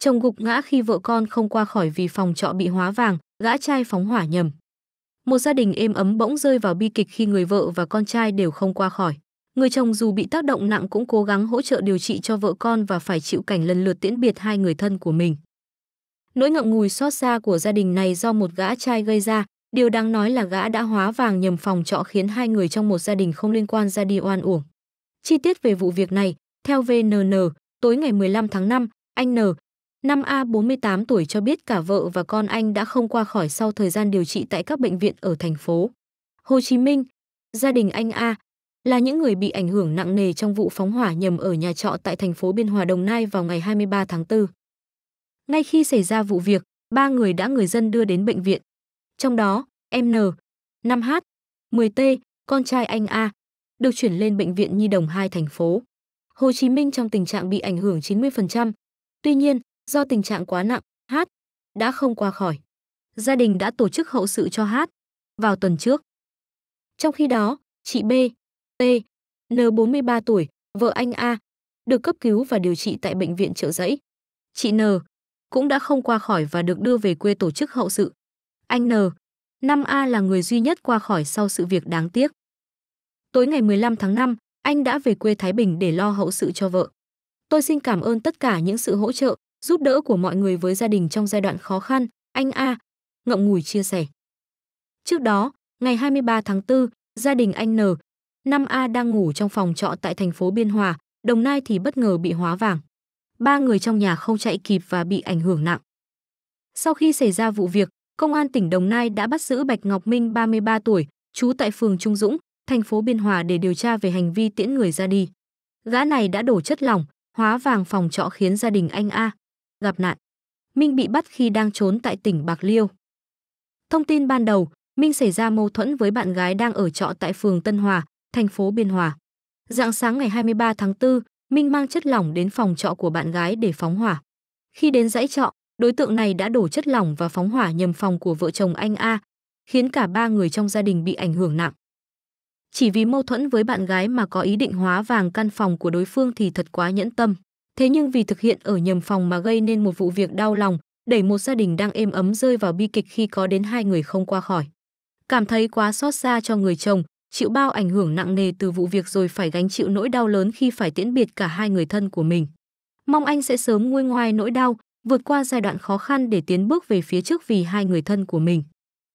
Chồng gục ngã khi vợ con không qua khỏi vì phòng trọ bị hóa vàng, gã trai phóng hỏa nhầm. Một gia đình êm ấm bỗng rơi vào bi kịch khi người vợ và con trai đều không qua khỏi. Người chồng dù bị tác động nặng cũng cố gắng hỗ trợ điều trị cho vợ con và phải chịu cảnh lần lượt tiễn biệt hai người thân của mình. Nỗi ngậm ngùi xót xa của gia đình này do một gã trai gây ra, điều đáng nói là gã đã hóa vàng nhầm phòng trọ khiến hai người trong một gia đình không liên quan ra đi oan uổng. Chi tiết về vụ việc này, theo VNN, tối ngày 15 tháng 5, anh N, 5A 48 tuổi cho biết cả vợ và con anh đã không qua khỏi sau thời gian điều trị tại các bệnh viện ở thành phố Hồ Chí Minh. Gia đình anh A là những người bị ảnh hưởng nặng nề trong vụ phóng hỏa nhầm ở nhà trọ tại thành phố Biên Hòa Đồng Nai vào ngày 23 tháng 4. Ngay khi xảy ra vụ việc, ba người đã người dân đưa đến bệnh viện. Trong đó, em N, 5H, 10T, con trai anh A, được chuyển lên bệnh viện Nhi đồng 2 thành phố Hồ Chí Minh trong tình trạng bị ảnh hưởng 90%. Tuy nhiên, Do tình trạng quá nặng, Hát đã không qua khỏi. Gia đình đã tổ chức hậu sự cho Hát vào tuần trước. Trong khi đó, chị B, T, N 43 tuổi, vợ anh A, được cấp cứu và điều trị tại bệnh viện Trợ Giấy. Chị N cũng đã không qua khỏi và được đưa về quê tổ chức hậu sự. Anh N, 5A là người duy nhất qua khỏi sau sự việc đáng tiếc. Tối ngày 15 tháng 5, anh đã về quê Thái Bình để lo hậu sự cho vợ. Tôi xin cảm ơn tất cả những sự hỗ trợ, giúp đỡ của mọi người với gia đình trong giai đoạn khó khăn, anh A ngậm ngùi chia sẻ. Trước đó, ngày 23 tháng 4, gia đình anh N, 5A đang ngủ trong phòng trọ tại thành phố Biên Hòa, Đồng Nai thì bất ngờ bị hóa vàng. Ba người trong nhà không chạy kịp và bị ảnh hưởng nặng. Sau khi xảy ra vụ việc, Công an tỉnh Đồng Nai đã bắt giữ Bạch Ngọc Minh 33 tuổi, trú tại phường Trung Dũng, thành phố Biên Hòa để điều tra về hành vi tiễn người ra đi. Gã này đã đổ chất lỏng, hóa vàng phòng trọ khiến gia đình anh A gặp nạn. Minh bị bắt khi đang trốn tại tỉnh Bạc Liêu. Thông tin ban đầu, Minh xảy ra mâu thuẫn với bạn gái đang ở trọ tại phường Tân Hòa, thành phố Biên Hòa. Dạng sáng ngày 23 tháng 4, Minh mang chất lỏng đến phòng trọ của bạn gái để phóng hỏa. Khi đến dãy trọ, đối tượng này đã đổ chất lỏng và phóng hỏa nhầm phòng của vợ chồng anh A, khiến cả ba người trong gia đình bị ảnh hưởng nặng. Chỉ vì mâu thuẫn với bạn gái mà có ý định hóa vàng căn phòng của đối phương thì thật quá nhẫn tâm. Thế nhưng vì thực hiện ở nhầm phòng mà gây nên một vụ việc đau lòng, đẩy một gia đình đang êm ấm rơi vào bi kịch khi có đến hai người không qua khỏi. Cảm thấy quá xót xa cho người chồng, chịu bao ảnh hưởng nặng nề từ vụ việc rồi phải gánh chịu nỗi đau lớn khi phải tiễn biệt cả hai người thân của mình. Mong anh sẽ sớm nguôi ngoai nỗi đau, vượt qua giai đoạn khó khăn để tiến bước về phía trước vì hai người thân của mình.